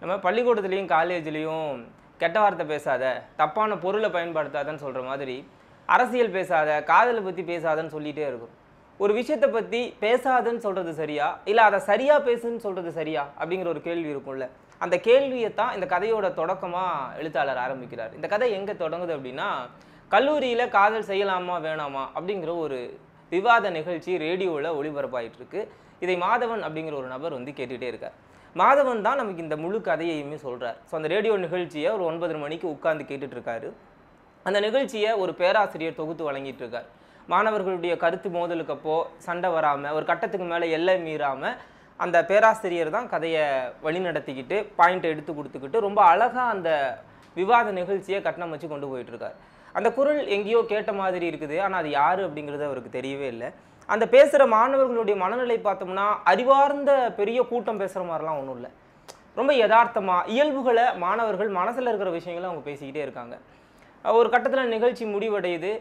நம்ம பள்ளிக்கூடத்துலேயும் காலேஜ்லேயும் கெட்ட வார்த்தை பேசாத தப்பான பொருளை பயன்படுத்தாதன்னு சொல்கிற மாதிரி அரசியல் பேசாத காதலை பற்றி பேசாதன்னு சொல்லிகிட்டே இருக்கும் ஒரு விஷயத்தை பற்றி பேசாதன்னு சொல்கிறது சரியா இல்லை அதை சரியாக பேசுன்னு சொல்கிறது சரியா அப்படிங்கிற ஒரு கேள்வி இருக்கும்ல அந்த கேள்வியை தான் இந்த கதையோட தொடக்கமாக எழுத்தாளர் ஆரம்பிக்கிறார் இந்த கதை எங்கே தொடங்குது அப்படின்னா கல்லூரியில் காதல் செய்யலாமா வேணாமா அப்படிங்கிற ஒரு விவாத நிகழ்ச்சி ரேடியோவில் ஒளிபரப்பாயிட்டு இருக்கு இதை மாதவன் அப்படிங்கிற ஒரு நபர் வந்து கேட்டுகிட்டே இருக்கார் மாதவன் தான் நமக்கு இந்த முழு கதையையுமே சொல்கிறார் ஸோ அந்த ரேடியோ நிகழ்ச்சியை ஒரு ஒன்பது மணிக்கு உட்காந்து கேட்டுட்ருக்காரு அந்த நிகழ்ச்சியை ஒரு பேராசிரியர் தொகுத்து வழங்கிட்டுருக்கார் மாணவர்களுடைய கருத்து மோதலுக்கப்போ சண்டை வராமல் ஒரு கட்டத்துக்கு மேலே எல்லை மீறாமல் அந்த பேராசிரியர் தான் கதையை வழிநடத்திக்கிட்டு பாயிண்ட்டை எடுத்து கொடுத்துக்கிட்டு ரொம்ப அழகாக அந்த விவாத நிகழ்ச்சியை கட்டணம் வச்சு கொண்டு போயிட்டுருக்கார் அந்த குரல் எங்கேயோ கேட்ட மாதிரி இருக்குது ஆனால் அது யார் அப்படிங்கிறது அவருக்கு தெரியவே இல்லை அந்த பேசுகிற மாணவர்களுடைய மனநிலை பார்த்தோம்னா அறிவார்ந்த பெரிய கூட்டம் பேசுகிற மாதிரிலாம் ஒன்றும் இல்லை ரொம்ப யதார்த்தமாக இயல்புகளை மாணவர்கள் மனசில் இருக்கிற விஷயங்களை அவங்க பேசிக்கிட்டே இருக்காங்க ஒரு கட்டத்தில் நிகழ்ச்சி முடிவடையுது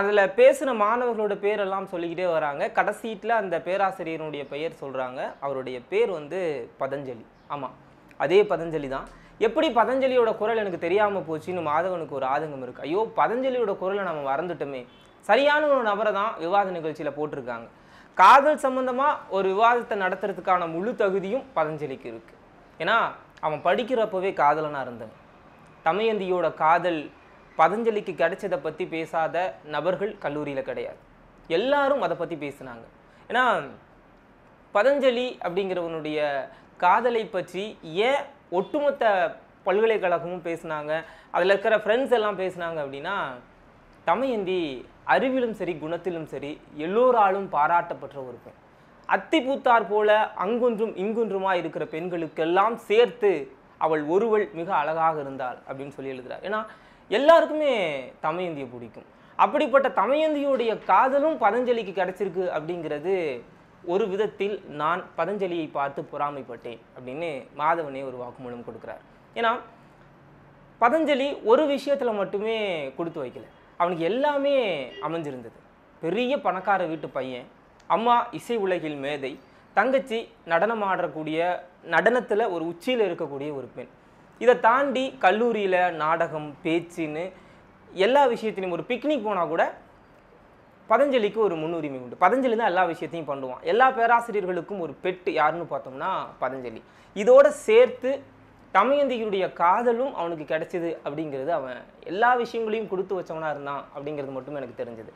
அதில் பேசுகிற மாணவர்களோட பேரெல்லாம் சொல்லிக்கிட்டே வராங்க கடைசீட்டில் அந்த பேராசிரியருடைய பெயர் சொல்கிறாங்க அவருடைய பேர் வந்து பதஞ்சலி ஆமாம் அதே பதஞ்சலி தான் எப்படி பதஞ்சலியோட குரல் எனக்கு தெரியாமல் போச்சுன்னு மாதவனுக்கு ஒரு ஆதங்கம் இருக்குது ஐயோ பதஞ்சலியோட குரலை நம்ம மறந்துட்டோமே சரியான ஒரு நபரை தான் விவாத நிகழ்ச்சியில் போட்டிருக்காங்க காதல் சம்மந்தமாக ஒரு விவாதத்தை நடத்துறதுக்கான முழு தகுதியும் பதஞ்சலிக்கு இருக்குது ஏன்னா அவன் படிக்கிறப்பவே காதலனாக இருந்தவன் தமயந்தியோட காதல் பதஞ்சலிக்கு கிடைச்சதை பற்றி பேசாத நபர்கள் கல்லூரியில் கிடையாது எல்லாரும் அதை பற்றி பேசினாங்க ஏன்னா பதஞ்சலி அப்படிங்கிறவனுடைய காதலை பற்றி ஏன் ஒட்டுமொத்த பல்கலைக்கழகமும் பேசினாங்க அதில் இருக்கிற ஃப்ரெண்ட்ஸ் எல்லாம் பேசினாங்க அப்படின்னா தமயந்தி அறிவிலும் சரி குணத்திலும் சரி எல்லோராலும் பாராட்டப்பட்ட ஒரு பெண் அத்தி பூத்தார் போல அங்குன்றும் இங்குன்றுமா இருக்கிற பெண்களுக்கெல்லாம் சேர்த்து அவள் ஒருவள் மிக அழகாக இருந்தாள் அப்படின்னு சொல்லி எழுதுகிறார் ஏன்னா எல்லாருக்குமே தமயந்தியை பிடிக்கும் அப்படிப்பட்ட தமயந்தியுடைய காதலும் பதஞ்சலிக்கு கிடைச்சிருக்கு அப்படிங்கிறது ஒரு விதத்தில் நான் பதஞ்சலியை பார்த்து பொறாமைப்பட்டேன் அப்படின்னு மாதவனே ஒரு வாக்குமூலம் கொடுக்குறார் ஏன்னா பதஞ்சலி ஒரு விஷயத்தில் மட்டுமே கொடுத்து வைக்கலை அவனுக்கு எல்லாமே அமைஞ்சிருந்தது பெரிய பணக்கார வீட்டு பையன் அம்மா இசை உலகில் மேதை தங்கச்சி நடனம் ஆடக்கூடிய நடனத்தில் ஒரு உச்சியில் இருக்கக்கூடிய ஒரு பெண் இதை தாண்டி கல்லூரியில் நாடகம் பேச்சுன்னு எல்லா விஷயத்திலையும் ஒரு பிக்னிக் போனால் கூட பதஞ்சலிக்கு ஒரு முன்னுரிமை உண்டு பதஞ்சலி தான் எல்லா விஷயத்தையும் பண்ணுவான் எல்லா பேராசிரியர்களுக்கும் ஒரு பெட்டு யாருன்னு பார்த்தோம்னா பதஞ்சலி இதோடு சேர்த்து தமயந்தியுடைய காதலும் அவனுக்கு கிடைச்சிது அப்படிங்கிறது அவன் எல்லா விஷயங்களையும் கொடுத்து வச்சவனாக இருந்தான் அப்படிங்கிறது மட்டும் எனக்கு தெரிஞ்சது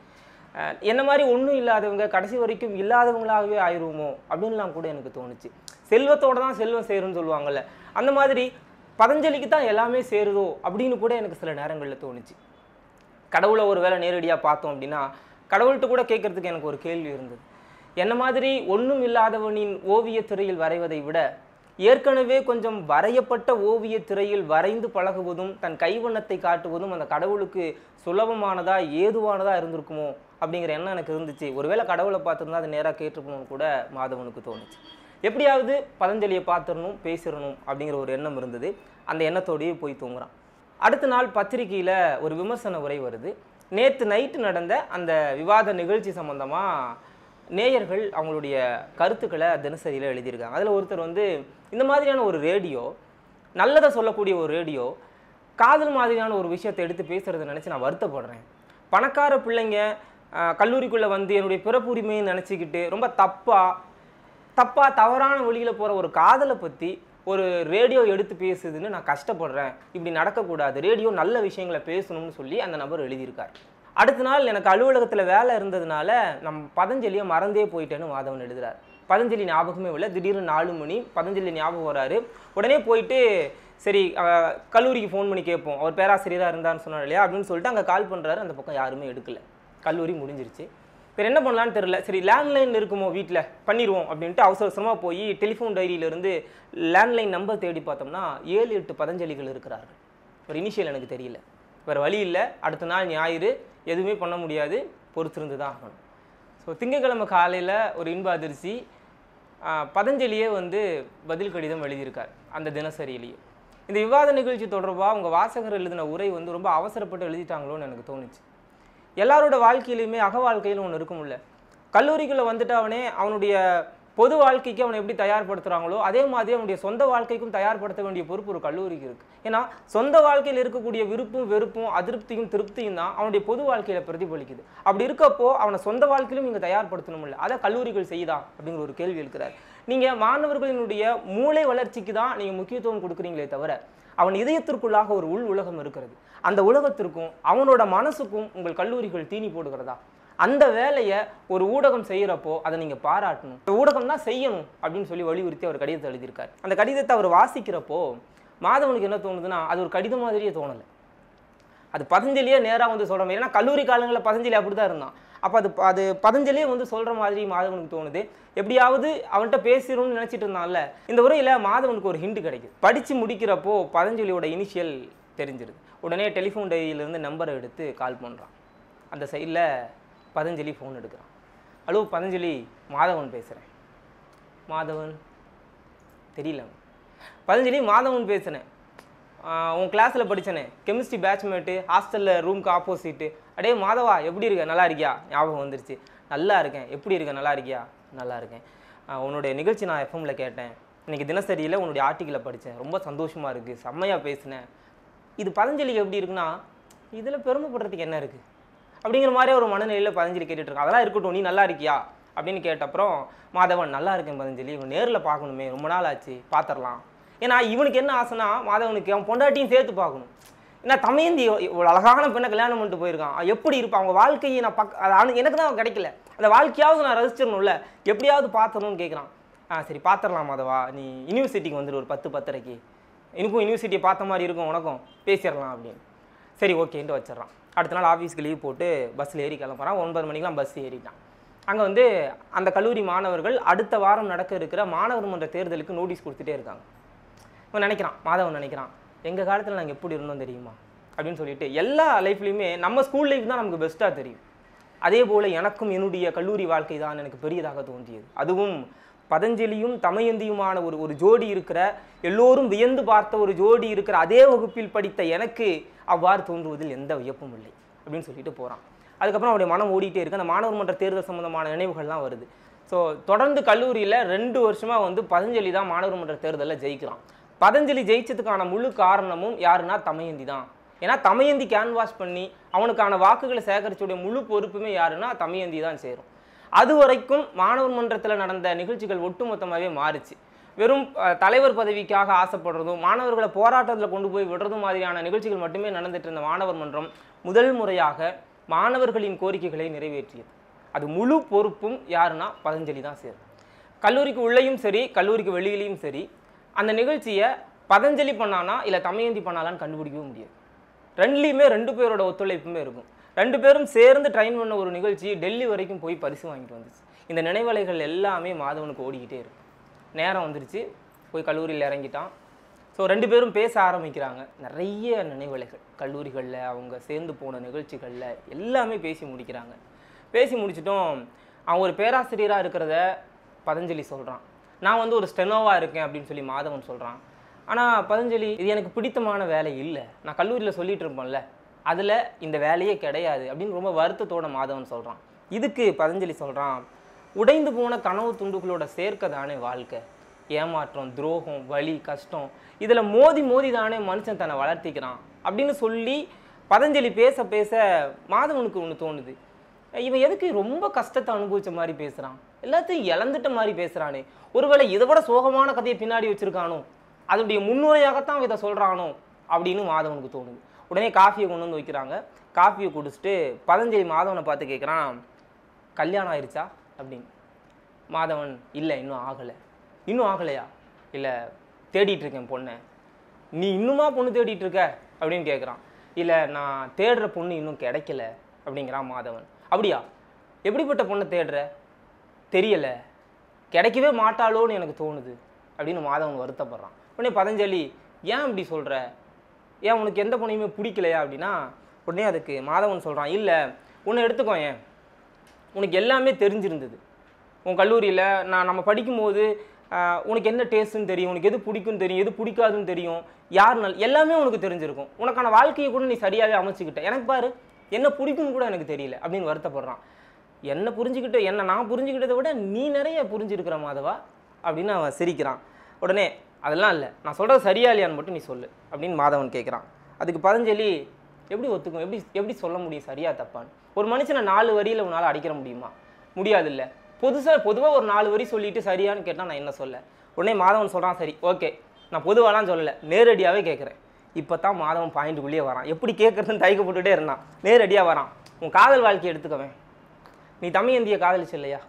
என்ன மாதிரி ஒன்றும் இல்லாதவங்க கடைசி வரைக்கும் இல்லாதவங்களாகவே ஆயிடுவோமோ அப்படின்லாம் கூட எனக்கு தோணுச்சு செல்வத்தோடு தான் செல்வம் சேரும்னு சொல்லுவாங்கள்ல அந்த மாதிரி பதஞ்சலிக்கு தான் எல்லாமே சேருதோ அப்படின்னு கூட எனக்கு சில நேரங்களில் தோணுச்சு கடவுளை ஒரு வேளை நேரடியாக பார்த்தோம் அப்படின்னா கடவுள்கிட்ட கூட கேட்குறதுக்கு எனக்கு ஒரு கேள்வி இருந்தது என்ன மாதிரி ஒன்றும் இல்லாதவனின் ஓவியத் துறையில் வரைவதை விட ஏற்கனவே கொஞ்சம் வரையப்பட்ட ஓவிய திரையில் வரைந்து பழகுவதும் தன் கைவண்ணத்தை காட்டுவதும் அந்த கடவுளுக்கு சுலபமானதா ஏதுவானதா இருந்திருக்குமோ அப்படிங்கிற எண்ணம் எனக்கு இருந்துச்சு ஒருவேளை கடவுளை பார்த்துருந்தா அது நேராக கேட்டிருக்கணும்னு கூட மாதவனுக்கு தோணுச்சு எப்படியாவது பதஞ்சலியை பார்த்துடணும் பேசிடணும் அப்படிங்கிற ஒரு எண்ணம் இருந்தது அந்த எண்ணத்தோடையே போய் தூங்குறான் அடுத்த நாள் பத்திரிகையில் ஒரு விமர்சன உரை வருது நேற்று நைட்டு நடந்த அந்த விவாத நிகழ்ச்சி சம்மந்தமாக நேயர்கள் அவங்களுடைய கருத்துக்களை தினசரியில் எழுதியிருக்காங்க அதில் ஒருத்தர் வந்து இந்த மாதிரியான ஒரு ரேடியோ நல்லதை சொல்லக்கூடிய ஒரு ரேடியோ காதல் மாதிரியான ஒரு விஷயத்தை எடுத்து பேசுகிறத நினச்சி நான் வருத்தப்படுறேன் பணக்கார பிள்ளைங்க கல்லூரிக்குள்ளே வந்து என்னுடைய பிறப்புரிமையை நினச்சிக்கிட்டு ரொம்ப தப்பாக தப்பாக தவறான வழியில் போகிற ஒரு காதலை பற்றி ஒரு ரேடியோ எடுத்து பேசுதுன்னு நான் கஷ்டப்படுறேன் இப்படி நடக்கக்கூடாது ரேடியோ நல்ல விஷயங்களை பேசணும்னு சொல்லி அந்த நபர் எழுதியிருக்கார் அடுத்த நாள் எனக்கு அலுவலகத்தில் வேலை இருந்ததுனால நம்ம பதஞ்சலியை மறந்தே போயிட்டேன்னு மாதவன் எழுதுறார் பதஞ்சலி ஞாபகமே இல்லை திடீர்னு நாலு மணி பதஞ்சலி ஞாபகம் வராரு உடனே போயிட்டு சரி கல்லூரிக்கு ஃபோன் பண்ணி கேட்போம் அவர் பேராசிரியராக இருந்தார்னு சொன்னார் இல்லையா அப்படின்னு சொல்லிட்டு அங்கே கால் பண்ணுறாரு அந்த பக்கம் யாருமே எடுக்கல கல்லூரி முடிஞ்சிருச்சு வேறு என்ன பண்ணலான்னு தெரில சரி லேண்ட்லைன் இருக்குமோ வீட்டில் பண்ணிடுவோம் அப்படின்ட்டு அவசர அவசரமாக போய் டெலிஃபோன் டைரியிலேருந்து லேண்ட்லைன் நம்பர் தேடி பார்த்தோம்னா ஏழு எட்டு பதஞ்சலிகள் இருக்கிறார்கள் ஒரு இனிஷியல் எனக்கு தெரியல வேறு வழி இல்லை அடுத்த நாள் ஞாயிறு எதுவுமே பண்ண முடியாது பொறுத்திருந்து தான் ஆகணும் ஸோ திங்கக்கிழமை காலையில் ஒரு இன்ப அதிர்ச்சி பதஞ்சலியே வந்து பதில் கடிதம் எழுதியிருக்கார் அந்த தினசரியிலேயே இந்த விவாத நிகழ்ச்சி தொடர்பாக அவங்க வாசகர் எழுதின உரை வந்து ரொம்ப அவசரப்பட்டு எழுதிட்டாங்களோன்னு எனக்கு தோணுச்சு எல்லாரோட வாழ்க்கையிலையுமே அக வாழ்க்கையில் ஒன்று இருக்கும்ல கல்லூரிக்குள்ளே வந்துட்டு அவனே அவனுடைய பொது வாழ்க்கைக்கு அவனை எப்படி தயார்படுத்துகிறாங்களோ அதே மாதிரி அவனுடைய சொந்த வாழ்க்கைக்கும் தயார்படுத்த வேண்டிய பொறுப்பு ஒரு கல்லூரிக்கு இருக்குது ஏன்னா சொந்த வாழ்க்கையில் இருக்கக்கூடிய விருப்பும் வெறுப்பும் அதிருப்தியும் திருப்தியும் தான் அவனுடைய பொது வாழ்க்கையில் பிரதிபலிக்குது அப்படி இருக்கப்போ அவனை சொந்த வாழ்க்கையிலும் நீங்கள் இல்லை அதை கல்லூரிகள் செய்தா அப்படிங்கிற ஒரு கேள்வி இருக்கிறார் நீங்கள் மாணவர்களினுடைய மூளை வளர்ச்சிக்கு தான் நீங்கள் முக்கியத்துவம் கொடுக்குறீங்களே தவிர அவன் இதயத்திற்குள்ளாக ஒரு உள் உலகம் இருக்கிறது அந்த உலகத்திற்கும் அவனோட மனசுக்கும் உங்கள் கல்லூரிகள் தீனி போடுகிறதா அந்த வேலையை ஒரு ஊடகம் செய்கிறப்போ அதை நீங்கள் பாராட்டணும் ஊடகம் தான் செய்யணும் அப்படின்னு சொல்லி வலியுறுத்தி அவர் கடிதத்தை எழுதியிருக்கார் அந்த கடிதத்தை அவர் வாசிக்கிறப்போ மாதவனுக்கு என்ன தோணுதுன்னா அது ஒரு கடிதம் மாதிரியே தோணலை அது பதஞ்சலியே நேராக வந்து சொல்கிற மாதிரி ஏன்னா கல்லூரி காலங்களில் பதஞ்சலி அப்படி தான் இருந்தான் அப்போ அது அது பதஞ்சலியே வந்து சொல்கிற மாதிரி மாதவனுக்கு தோணுது எப்படியாவது அவன்கிட்ட பேசிடணும்னு நினச்சிட்டு இருந்தான்ல இந்த உரையில் மாதவனுக்கு ஒரு ஹிண்ட் கிடைக்குது படித்து முடிக்கிறப்போ பதஞ்சலியோட இனிஷியல் தெரிஞ்சிருது உடனே டெலிஃபோன் டைரியிலேருந்து நம்பரை எடுத்து கால் பண்ணுறான் அந்த சைடில் பதஞ்சலி ஃபோன் எடுக்கிறான் ஹலோ பதஞ்சலி மாதவன் பேசுகிறேன் மாதவன் தெரியல பதஞ்சலி மாதவன் பேசுனேன் உன் கிளாஸில் படித்தேனே கெமிஸ்ட்ரி பேட்ச்மேட்டு ஹாஸ்டலில் ரூமுக்கு ஆப்போசிட்டு அடே மாதவா எப்படி இருக்க நல்லா இருக்கியா ஞாபகம் வந்துருச்சு நல்லா இருக்கேன் எப்படி இருக்க நல்லா இருக்கியா நல்லா இருக்கேன் உன்னுடைய நிகழ்ச்சி நான் எஃப்எம்ல கேட்டேன் இன்றைக்கி தினசரியில் உன்னுடைய ஆர்டிக்கிளை படித்தேன் ரொம்ப சந்தோஷமாக இருக்குது செம்மையாக பேசினேன் இது பதஞ்சலிக்கு எப்படி இருக்குன்னா இதில் பெருமைப்படுறதுக்கு என்ன இருக்குது அப்படிங்கிற மாதிரி ஒரு மனநிலையில் பதஞ்சலி கேட்டுட்ருக்கோம் அதெல்லாம் இருக்கட்டும் நீ நல்லா இருக்கியா அப்படின்னு கேட்டப்பறம் மாதவன் நல்லா இருக்கேன் பதஞ்சலி இவன் நேரில் பார்க்கணுமே ரொம்ப நாள் ஆச்சு பார்த்துடலாம் ஏன்னா இவனுக்கு என்ன ஆசைனா மாதவனுக்கு அவன் பொண்டாட்டியும் சேர்த்து பார்க்கணும் ஏன்னா தமையந்தி இவ்வளோ அழகான பெண்ணை கல்யாணம் பண்ணிட்டு போயிருக்கான் எப்படி இருப்பான் அவங்க வாழ்க்கையை நான் பக் அது எனக்கு தான் அவன் கிடைக்கல அந்த வாழ்க்கையாவது நான் ரசிச்சிடணும்ல எப்படியாவது பார்த்தணும்னு கேட்குறான் ஆ சரி பார்த்துடலாம் மாதவா நீ யூனிவர்சிட்டிக்கு வந்துடு ஒரு பத்து பத்தரைக்கு எனக்கும் யூனிவர்சிட்டியை பார்த்த மாதிரி இருக்கும் உனக்கும் பேசிடலாம் அப்படின்னு சரி ஓகேன்ட்டு வச்சிடறான் அடுத்த நாள் ஆஃபீஸ்க்கு லீவ் போட்டு பஸ்ஸில் ஏறி கிளம்புறான் ஒன்பது மணிக்கெலாம் பஸ் ஏறிட்டான் அங்கே வந்து அந்த கல்லூரி மாணவர்கள் அடுத்த வாரம் நடக்க இருக்கிற மாணவர் மன்ற தேர்தலுக்கு நோட்டீஸ் கொடுத்துட்டே இருக்காங்க இவன் நினைக்கிறான் மாதவன் நினைக்கிறான் எங்கள் காலத்தில் நாங்கள் எப்படி இருந்தோம் தெரியுமா அப்படின்னு சொல்லிட்டு எல்லா லைஃப்லையுமே நம்ம ஸ்கூல் லைஃப் தான் நமக்கு பெஸ்ட்டாக தெரியும் அதே போல் எனக்கும் என்னுடைய கல்லூரி வாழ்க்கை தான் எனக்கு பெரியதாக தோன்றியது அதுவும் பதஞ்சலியும் தமயந்தியுமான ஒரு ஒரு ஜோடி இருக்கிற எல்லோரும் வியந்து பார்த்த ஒரு ஜோடி இருக்கிற அதே வகுப்பில் படித்த எனக்கு அவ்வாறு தோன்றுவதில் எந்த வியப்பும் இல்லை அப்படின்னு சொல்லிட்டு போகிறான் அதுக்கப்புறம் அவருடைய மனம் ஓடிட்டே இருக்குது அந்த மாணவர் மன்ற தேர்தல் சம்மந்தமான நினைவுகள்லாம் வருது ஸோ தொடர்ந்து கல்லூரியில் ரெண்டு வருஷமாக வந்து பதஞ்சலி தான் மாணவர் மன்ற தேர்தலில் ஜெயிக்கிறான் பதஞ்சலி ஜெயிச்சதுக்கான முழு காரணமும் யாருன்னா தமயந்தி தான் ஏன்னா தமயந்தி கேன்வாஸ் பண்ணி அவனுக்கான வாக்குகளை சேகரிச்சுடைய முழு பொறுப்புமே யாருன்னா தமயந்தி தான் சேரும் அது வரைக்கும் மாணவர் மன்றத்தில் நடந்த நிகழ்ச்சிகள் ஒட்டுமொத்தமாகவே மாறுச்சு வெறும் தலைவர் பதவிக்காக ஆசைப்படுறதும் மாணவர்களை போராட்டத்தில் கொண்டு போய் விடுறதும் மாதிரியான நிகழ்ச்சிகள் மட்டுமே நடந்துட்டு இருந்த மாணவர் மன்றம் முதல் முறையாக மாணவர்களின் கோரிக்கைகளை நிறைவேற்றியது அது முழு பொறுப்பும் யாருன்னா பதஞ்சலி தான் சேரும் கல்லூரிக்கு உள்ளேயும் சரி கல்லூரிக்கு வெளியிலையும் சரி அந்த நிகழ்ச்சியை பதஞ்சலி பண்ணானா இல்லை தமயந்தி பண்ணாலான்னு கண்டுபிடிக்கவும் முடியாது ரெண்டுலேயுமே ரெண்டு பேரோட ஒத்துழைப்புமே இருக்கும் ரெண்டு பேரும் சேர்ந்து ட்ரெயின் பண்ண ஒரு நிகழ்ச்சி டெல்லி வரைக்கும் போய் பரிசு வாங்கிட்டு வந்துச்சு இந்த நினைவலைகள் எல்லாமே மாதவனுக்கு ஓடிக்கிட்டே இருக்கும் நேரம் வந்துருச்சு போய் கல்லூரியில் இறங்கிட்டான் ஸோ ரெண்டு பேரும் பேச ஆரம்பிக்கிறாங்க நிறைய நினைவலைகள் கல்லூரிகளில் அவங்க சேர்ந்து போன நிகழ்ச்சிகளில் எல்லாமே பேசி முடிக்கிறாங்க பேசி முடிச்சிட்டோம் அவன் ஒரு பேராசிரியராக இருக்கிறத பதஞ்சலி சொல்கிறான் நான் வந்து ஒரு ஸ்டெனோவாக இருக்கேன் அப்படின்னு சொல்லி மாதவன் சொல்கிறான் ஆனால் பதஞ்சலி இது எனக்கு பிடித்தமான வேலை இல்லை நான் கல்லூரியில் சொல்லிகிட்டு இருப்பேன்ல அதில் இந்த வேலையே கிடையாது அப்படின்னு ரொம்ப வருத்தத்தோட மாதவன் சொல்கிறான் இதுக்கு பதஞ்சலி சொல்கிறான் உடைந்து போன கனவு துண்டுகளோட சேர்க்கை தானே வாழ்க்கை ஏமாற்றம் துரோகம் வலி கஷ்டம் இதில் மோதி மோதி தானே மனுஷன் தன்னை வளர்த்திக்கிறான் அப்படின்னு சொல்லி பதஞ்சலி பேச பேச மாதவனுக்கு ஒன்று தோணுது இவன் எதுக்கு ரொம்ப கஷ்டத்தை அனுபவித்த மாதிரி பேசுகிறான் எல்லாத்தையும் இழந்துட்ட மாதிரி பேசுகிறானே ஒருவேளை இதை விட சோகமான கதையை பின்னாடி வச்சுருக்கானோ அதனுடைய முன்னுரையாகத்தான் இதை சொல்கிறானோ அப்படின்னு மாதவனுக்கு தோணுது உடனே காஃபியை கொண்டு வந்து வைக்கிறாங்க காஃபியை குடிச்சிட்டு பதஞ்சலி மாதவனை பார்த்து கேட்குறான் கல்யாணம் ஆயிடுச்சா அப்படின்னு மாதவன் இல்லை இன்னும் ஆகலை இன்னும் ஆகலையா இல்லை தேடிட்டுருக்கேன் பொண்ணை நீ இன்னுமா பொண்ணு தேடிட்டுருக்க அப்படின்னு கேட்குறான் இல்லை நான் தேடுற பொண்ணு இன்னும் கிடைக்கல அப்படிங்கிறான் மாதவன் அப்படியா எப்படிப்பட்ட பொண்ணை தேடுற தெரியலை கிடைக்கவே மாட்டாளோன்னு எனக்கு தோணுது அப்படின்னு மாதவன் வருத்தப்படுறான் உடனே பதஞ்சலி ஏன் இப்படி சொல்கிற ஏன் உனக்கு எந்த பொண்ணையுமே பிடிக்கலையா அப்படின்னா உடனே அதுக்கு மாதவன் சொல்கிறான் இல்லை உன்னை எடுத்துக்கோ ஏன் உனக்கு எல்லாமே தெரிஞ்சிருந்தது உன் கல்லூரியில் நான் நம்ம படிக்கும்போது உனக்கு என்ன டேஸ்ட்டுன்னு தெரியும் உனக்கு எது பிடிக்கும்னு தெரியும் எது பிடிக்காதுன்னு தெரியும் யார் நல் எல்லாமே உனக்கு தெரிஞ்சிருக்கும் உனக்கான வாழ்க்கையை கூட நீ சரியாகவே அமைச்சிக்கிட்ட எனக்கு பாரு என்ன பிடிக்கும்னு கூட எனக்கு தெரியல அப்படின்னு வருத்தப்படுறான் என்ன புரிஞ்சுக்கிட்ட என்ன நான் புரிஞ்சுக்கிட்டதை விட நீ நிறைய புரிஞ்சிருக்கிற மாதவா அப்படின்னு அவன் சிரிக்கிறான் உடனே அதெல்லாம் இல்லை நான் சொல்கிறது சரியா இல்லையான்னு மட்டும் நீ சொல்லு அப்படின்னு மாதவன் கேட்குறான் அதுக்கு பதஞ்சலி எப்படி ஒத்துக்கும் எப்படி எப்படி சொல்ல முடியும் சரியா தப்பான்னு ஒரு மனுஷனை நாலு வரியில் உன்னால் அடிக்கிற முடியுமா முடியாது இல்லை புதுசாக பொதுவாக ஒரு நாலு வரி சொல்லிட்டு சரியான்னு கேட்டால் நான் என்ன சொல்ல உடனே மாதவன் சொல்கிறான் சரி ஓகே நான் பொதுவாலாம் சொல்லலை நேரடியாகவே கேட்குறேன் இப்போ தான் மாதவன் பாயிண்ட்டுக்குள்ளேயே வரான் எப்படி கேட்குறதுன்னு தயக்க போட்டுகிட்டே இருந்தான் நேரடியாக வரான் உன் காதல் வாழ்க்கையை எடுத்துக்கவேன் நீ தமிழ் இந்திய காதலிச்சு இல்லையா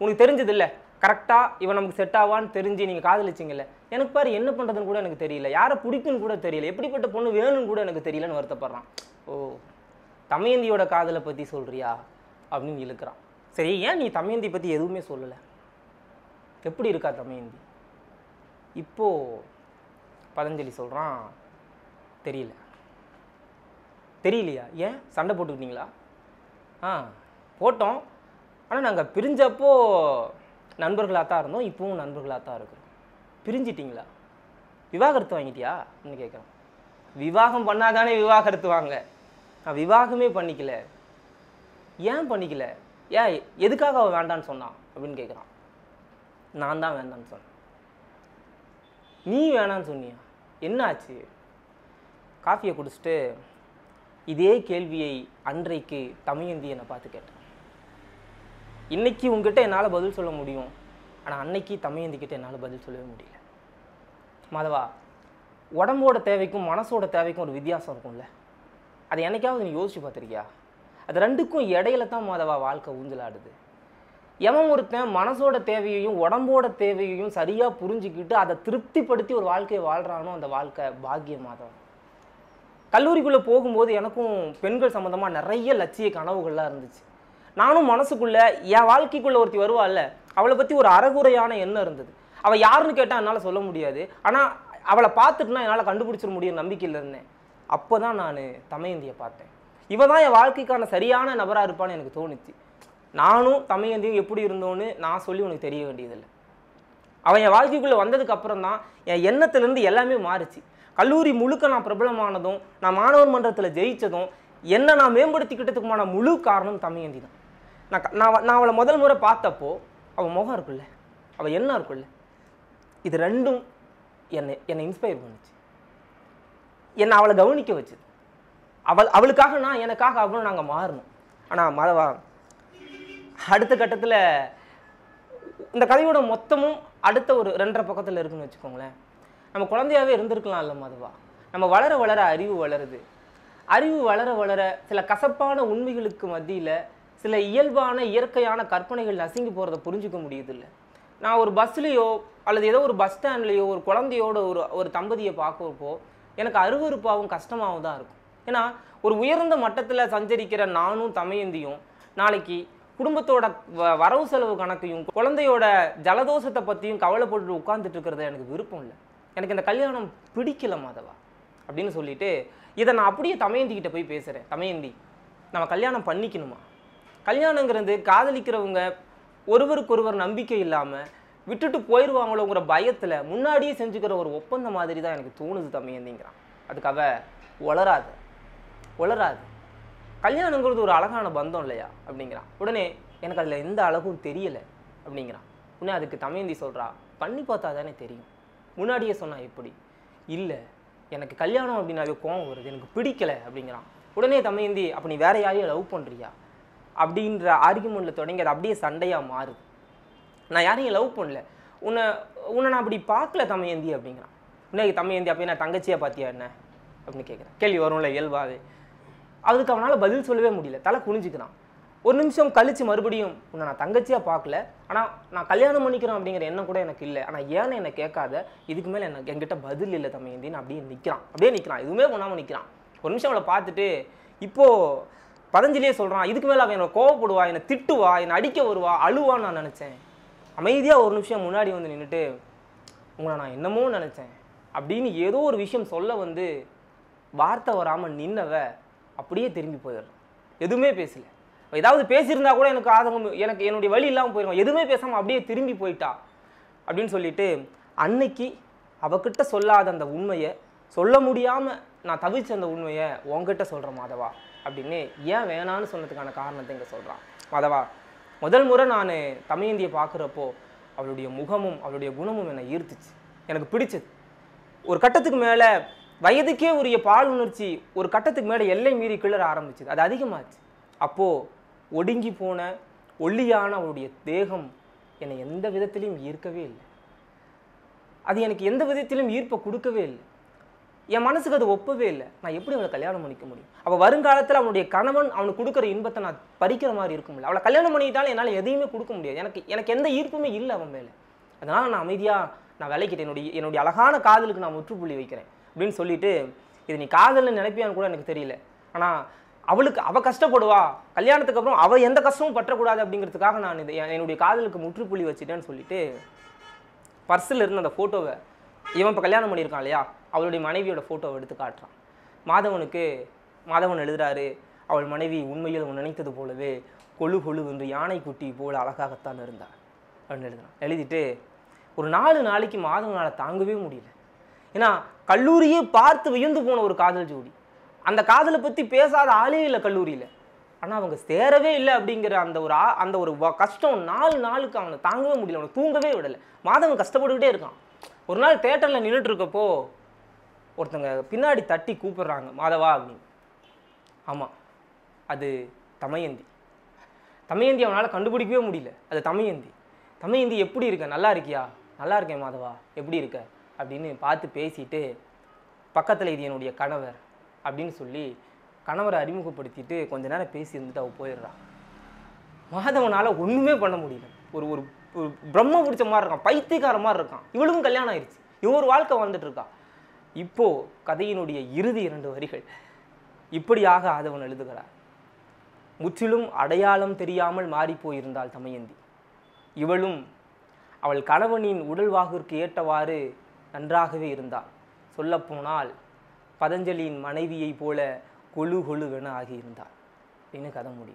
உனக்கு தெரிஞ்சது இல்லை கரெக்டாக இவன் நமக்கு செட் ஆவான்னு தெரிஞ்சு நீங்கள் காதலிச்சிங்கல்ல எனக்கு பாரு என்ன பண்ணுறதுன்னு கூட எனக்கு தெரியல யாரை பிடிக்குன்னு கூட தெரியல எப்படிப்பட்ட பொண்ணு வேணும்னு கூட எனக்கு தெரியலன்னு வருத்தப்படுறான் ஓ தமயந்தியோட காதலை பற்றி சொல்கிறியா அப்படின்னு இழுக்கிறான் சரி ஏன் நீ தமயந்தி பற்றி எதுவுமே சொல்லலை எப்படி இருக்கா தமயந்தி இப்போது பதஞ்சலி சொல்கிறான் தெரியல தெரியலையா ஏன் சண்டை போட்டுக்கிட்டீங்களா ஆ போட்டோம் ஆனால் நாங்கள் பிரிஞ்சப்போ நண்பர்களாக தான் இருந்தோம் இப்போவும் நண்பர்களாக தான் இருக்கிறோம் பிரிஞ்சிட்டிங்களா விவாகரத்து வாங்கிட்டியா அப்படின்னு கேட்குறேன் விவாகம் பண்ணால் தானே விவாகரத்து வாங்க நான் விவாகமே பண்ணிக்கல ஏன் பண்ணிக்கல ஏன் எதுக்காக அவள் வேண்டான்னு சொன்னான் அப்படின்னு கேட்குறான் நான் தான் வேண்டான்னு சொன்னேன் நீ வேணான்னு சொன்னியா என்ன ஆச்சு காஃபியை குடிச்சிட்டு இதே கேள்வியை அன்றைக்கு தமிழந்தி என்னை பார்த்து கேட்டேன் இன்றைக்கி உங்ககிட்ட என்னால் பதில் சொல்ல முடியும் ஆனால் அன்னைக்கு தமிழந்திக்கிட்ட என்னால் பதில் சொல்லவே முடியல மாதவா உடம்போட தேவைக்கும் மனசோட தேவைக்கும் ஒரு வித்தியாசம் இருக்கும்ல அது என்னைக்காவது நீ யோசிச்சு பார்த்துருக்கியா அது ரெண்டுக்கும் இடையில தான் மாதவா வாழ்க்கை ஊஞ்சலாடுது எவன் ஒருத்தன் மனசோட தேவையையும் உடம்போட தேவையையும் சரியாக புரிஞ்சுக்கிட்டு அதை திருப்திப்படுத்தி ஒரு வாழ்க்கையை வாழ்கிறானோ அந்த வாழ்க்கை பாக்கியமாக கல்லூரிக்குள்ளே போகும்போது எனக்கும் பெண்கள் சம்மந்தமாக நிறைய லட்சிய கனவுகள்லாம் இருந்துச்சு நானும் மனசுக்குள்ளே என் வாழ்க்கைக்குள்ளே ஒருத்தி வருவாள்ல அவளை பற்றி ஒரு அறகுறையான எண்ணம் இருந்தது அவள் யாருன்னு கேட்டால் என்னால் சொல்ல முடியாது ஆனால் அவளை பார்த்துட்டுனா என்னால் கண்டுபிடிச்சிட முடியும் நம்பிக்கையில் இருந்தேன் அப்போ தான் நான் தமையந்தியை பார்த்தேன் இவ தான் என் வாழ்க்கைக்கான சரியான நபராக இருப்பான்னு எனக்கு தோணுச்சு நானும் தமையந்தியும் எப்படி இருந்தோன்னு நான் சொல்லி உனக்கு தெரிய வேண்டியதில்லை அவன் என் வாழ்க்கைக்குள்ளே வந்ததுக்கு அப்புறம் தான் என் எண்ணத்துலேருந்து எல்லாமே மாறுச்சு கல்லூரி முழுக்க நான் பிரபலமானதும் நான் மாணவர் மன்றத்தில் ஜெயித்ததும் என்னை நான் மேம்படுத்திக்கிட்டதுக்குமான முழு காரணம் தமையந்தி தான் நான் நான் நான் அவளை முதல் முறை பார்த்தப்போ அவள் முகம் இருக்குல்ல அவள் என்ன இருக்குல்ல இது ரெண்டும் என்னை என்னை இன்ஸ்பயர் பண்ணுச்சு என்னை அவளை கவனிக்க வச்சு அவள் அவளுக்காக நான் எனக்காக அவளும் நாங்கள் மாறணும் ஆனால் மதவா அடுத்த கட்டத்தில் இந்த கதையோட மொத்தமும் அடுத்த ஒரு ரெண்டரை பக்கத்தில் இருக்குன்னு வச்சுக்கோங்களேன் நம்ம குழந்தையாகவே இருந்திருக்கலாம் இல்லை மதுவா நம்ம வளர வளர அறிவு வளருது அறிவு வளர வளர சில கசப்பான உண்மைகளுக்கு மத்தியில் சில இயல்பான இயற்கையான கற்பனைகள் நசுங்கி போகிறத புரிஞ்சுக்க முடியுது இல்லை நான் ஒரு பஸ்லேயோ அல்லது ஏதோ ஒரு பஸ் ஸ்டாண்ட்லேயோ ஒரு குழந்தையோட ஒரு ஒரு தம்பதியை பார்க்குறப்போ எனக்கு அருவறுப்பாகவும் கஷ்டமாகவும் தான் இருக்கும் ஏன்னா ஒரு உயர்ந்த மட்டத்தில் சஞ்சரிக்கிற நானும் தமையந்தியும் நாளைக்கு குடும்பத்தோட வரவு செலவு கணக்கையும் குழந்தையோட ஜலதோஷத்தை பற்றியும் கவலைப்பட்டு உட்காந்துட்டு இருக்கிறது எனக்கு விருப்பம் இல்லை எனக்கு இந்த கல்யாணம் பிடிக்கல மாதவா அப்படின்னு சொல்லிட்டு இதை நான் அப்படியே தமையந்திக்கிட்ட போய் பேசுகிறேன் தமையந்தி நம்ம கல்யாணம் பண்ணிக்கணுமா கல்யாணங்கிறது காதலிக்கிறவங்க ஒருவருக்கொருவர் நம்பிக்கை இல்லாமல் விட்டுட்டு போயிடுவாங்களோங்கிற பயத்தில் முன்னாடியே செஞ்சுக்கிற ஒரு ஒப்பந்த மாதிரி தான் எனக்கு தோணுது தம்பிங்கிறான் அதுக்காக வளராது வளராது கல்யாணங்கிறது ஒரு அழகான பந்தம் இல்லையா அப்படிங்கிறான் உடனே எனக்கு அதில் எந்த அழகும் தெரியலை அப்படிங்கிறான் உடனே அதுக்கு தமையந்தி சொல்கிறா பண்ணி பார்த்தா தானே தெரியும் முன்னாடியே சொன்னால் எப்படி இல்லை எனக்கு கல்யாணம் அப்படின்னாவே கோவம் வருது எனக்கு பிடிக்கலை அப்படிங்கிறான் உடனே தமையந்தி அப்போ நீ வேற யாரையும் லவ் பண்ணுறியா அப்படின்ற ஆர்குமெண்ட்ல தொடங்கி அது அப்படியே சண்டையாக மாறுது நான் யாரையும் லவ் பண்ணல உன்னை உன்னை நான் அப்படி பார்க்கல தமையந்தி அப்படிங்கிறான் இன்னைக்கு தமையந்தி அப்படியே நான் தங்கச்சியா பார்த்தியா என்ன அப்படின்னு கேட்குறேன் கேள்வி வரும்ல இயல்பாவே அதுக்கு அவனால் பதில் சொல்லவே முடியல தலை குனிஞ்சுக்கிறான் ஒரு நிமிஷம் கழிச்சு மறுபடியும் உன்னை நான் தங்கச்சியாக பார்க்கல ஆனால் நான் கல்யாணம் பண்ணிக்கிறோம் அப்படிங்கிற எண்ணம் கூட எனக்கு இல்லை ஆனால் ஏன்னு என்னை கேட்காத இதுக்கு மேலே எனக்கு என்கிட்ட பதில் இல்லை தமையந்தின்னு அப்படியே நிற்கிறான் அப்படியே நிற்கிறான் எதுவுமே பண்ணாமல் நிற்கிறான் ஒரு நிமிஷம் அவளை பார்த்துட்டு இப்போது பதஞ்சலியே சொல்கிறான் இதுக்கு மேலே அவன் என்னை கோவப்படுவா என்னை திட்டுவா என்னை அடிக்க வருவா அழுவான்னு நான் நினச்சேன் அமைதியாக ஒரு நிமிஷம் முன்னாடி வந்து நின்றுட்டு உங்களை நான் என்னமோ நினச்சேன் அப்படின்னு ஏதோ ஒரு விஷயம் சொல்ல வந்து வார்த்தை வராமல் நின்னவ அப்படியே திரும்பி போயிடுறான் எதுவுமே பேசலை ஏதாவது பேசியிருந்தா கூட எனக்கு ஆதங்கம் எனக்கு என்னுடைய வழி இல்லாமல் போயிடும் எதுவுமே பேசாமல் அப்படியே திரும்பி போயிட்டா அப்படின்னு சொல்லிட்டு அன்னைக்கு அவகிட்ட சொல்லாத அந்த உண்மையை சொல்ல முடியாமல் நான் தவிச்ச அந்த உண்மையை உங்ககிட்ட சொல்கிற மாதவா அப்படின்னு ஏன் வேணான்னு சொன்னதுக்கான காரணத்தை இங்கே சொல்கிறான் மாதவா முதல் முறை நான் தமிழந்தியை பார்க்குறப்போ அவளுடைய முகமும் அவளுடைய குணமும் என்னை ஈர்த்துச்சு எனக்கு பிடிச்சது ஒரு கட்டத்துக்கு மேலே வயதுக்கே உரிய பால் உணர்ச்சி ஒரு கட்டத்துக்கு மேலே எல்லை மீறி கிளற ஆரம்பிச்சுது அது அதிகமாச்சு அப்போது ஒடுங்கி போன ஒல்லியான அவளுடைய தேகம் என்னை எந்த விதத்திலையும் ஈர்க்கவே இல்லை அது எனக்கு எந்த விதத்திலும் ஈர்ப்பை கொடுக்கவே இல்லை என் மனசுக்கு அது ஒப்பவே இல்லை நான் எப்படி அவளை கல்யாணம் பண்ணிக்க முடியும் அப்போ வருங்காலத்தில் அவனுடைய கணவன் அவனுக்கு கொடுக்குற இன்பத்தை நான் பறிக்கிற மாதிரி இருக்கும்ல அவளை கல்யாணம் பண்ணிக்கிட்டாலும் என்னால் எதையுமே கொடுக்க முடியாது எனக்கு எனக்கு எந்த ஈர்ப்புமே இல்லை அவன் மேலே அதனால் நான் அமைதியாக நான் விளக்கிட்டேன் என்னுடைய என்னுடைய அழகான காதலுக்கு நான் முற்றுப்புள்ளி வைக்கிறேன் அப்படின்னு சொல்லிட்டு இது நீ காதல்னு நினைப்பியான்னு கூட எனக்கு தெரியல ஆனால் அவளுக்கு அவள் கஷ்டப்படுவா கல்யாணத்துக்கு அப்புறம் அவள் எந்த கஷ்டமும் பற்றக்கூடாது அப்படிங்கிறதுக்காக நான் இது என்னுடைய காதலுக்கு முற்றுப்புள்ளி வச்சுட்டேன்னு சொல்லிட்டு பர்ஸில் இருந்த அந்த ஃபோட்டோவை இவன் இப்போ கல்யாணம் பண்ணியிருக்கான் இல்லையா அவளுடைய மனைவியோட ஃபோட்டோவை எடுத்து காட்டுறான் மாதவனுக்கு மாதவன் எழுதுறாரு அவள் மனைவி உண்மையில் அவன் நினைத்தது போலவே கொழு கொழு என்று யானை குட்டி போல் அழகாகத்தான் இருந்தாள் அப்படின்னு எழுதினான் எழுதிட்டு ஒரு நாலு நாளைக்கு மாதவனால் தாங்கவே முடியல ஏன்னா கல்லூரியே பார்த்து வியந்து போன ஒரு காதல் ஜோடி அந்த காதலை பற்றி பேசாத ஆளே இல்லை கல்லூரியில் ஆனால் அவங்க சேரவே இல்லை அப்படிங்கிற அந்த ஒரு அந்த ஒரு கஷ்டம் நாலு நாளுக்கு அவனை தாங்கவே முடியல அவனை தூங்கவே விடலை மாதவன் கஷ்டப்பட்டுக்கிட்டே இருக்கான் ஒரு நாள் தேட்டரில் நின்றுட்டு இருக்கப்போ ஒருத்தங்க பின்னாடி தட்டி கூப்பிடுறாங்க மாதவா அப்படின்னு ஆமாம் அது தமயந்தி தமயந்தி அவனால் கண்டுபிடிக்கவே முடியல அது தமயந்தி தமயந்தி எப்படி இருக்க நல்லா இருக்கியா நல்லா இருக்கேன் மாதவா எப்படி இருக்க அப்படின்னு பார்த்து பேசிட்டு பக்கத்தில் இது என்னுடைய கணவர் அப்படின்னு சொல்லி கணவரை அறிமுகப்படுத்திட்டு கொஞ்ச நேரம் பேசி இருந்துட்டு அவள் போயிடுறான் மாதவனால் ஒன்றுமே பண்ண முடியல ஒரு ஒரு பிரம்ம பிடிச்ச மாதிரி இருக்கான் பைத்தியக்கார மாதிரி இருக்கான் இவளுக்கும் கல்யாணம் ஆயிடுச்சு இவ்வொரு வாழ்க்கை வாழ்ந்துட்டு இருக்கான் இப்போ கதையினுடைய இறுதி இரண்டு வரிகள் இப்படியாக ஆதவன் எழுதுகிறார் முற்றிலும் அடையாளம் தெரியாமல் மாறிப்போயிருந்தாள் தமயந்தி இவளும் அவள் கணவனின் உடல்வாகிற்கு ஏற்றவாறு நன்றாகவே இருந்தாள் சொல்லப்போனால் பதஞ்சலியின் மனைவியைப் போல கொழு கொழுவென ஆகியிருந்தாள் அப்படின்னு கதை முடியும்